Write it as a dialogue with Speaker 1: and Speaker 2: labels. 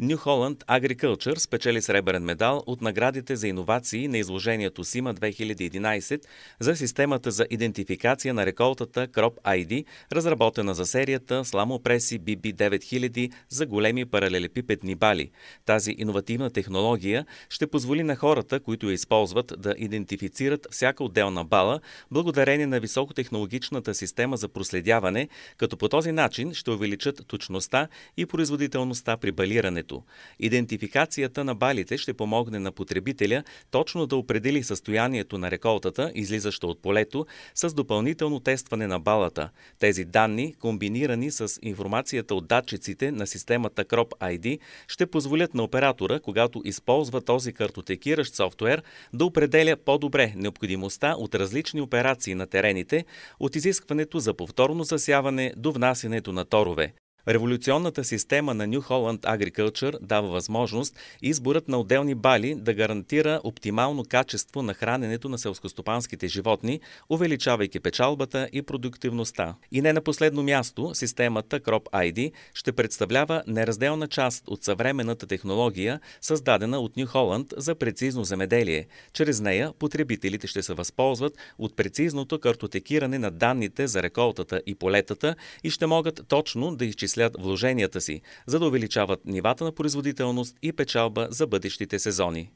Speaker 1: New Holland Agriculture спечели сребърен медал от наградите за иновации на изложението СИМА 2011 за системата за идентификация на реколтата Crop ID, разработена за серията Сламопреси BB9000 за големи паралелепипедни бали. Тази иновативна технология ще позволи на хората, които я използват, да идентифицират всяка отделна бала, благодарение на високотехнологичната система за проследяване, като по този начин ще увеличат точността и производителността при балирането потреблението. Идентификацията на балите ще помогне на потребителя точно да определи състоянието на реколтата, излизаща от полето, с допълнително тестване на балата. Тези данни, комбинирани с информацията от датчиците на системата Crop ID, ще позволят на оператора, когато използва този картотекиращ софтуер, да определя по-добре необходимостта от различни операции на терените, от изискването за повторно засяване до внасянето на торове. Революционната система на New Holland Agriculture дава възможност изборът на отделни бали да гарантира оптимално качество на храненето на селскостопанските животни, увеличавайки печалбата и продуктивността. И не на последно място, системата Crop ID ще представлява неразделна част от съвременната технология, създадена от New Holland за прецизно земеделие. Чрез нея потребителите ще се възползват от прецизното картотекиране на данните за реколтата и полетата и ще могат точно да изчислят преосмислят вложенията си, за да увеличават нивата на производителност и печалба за бъдещите сезони.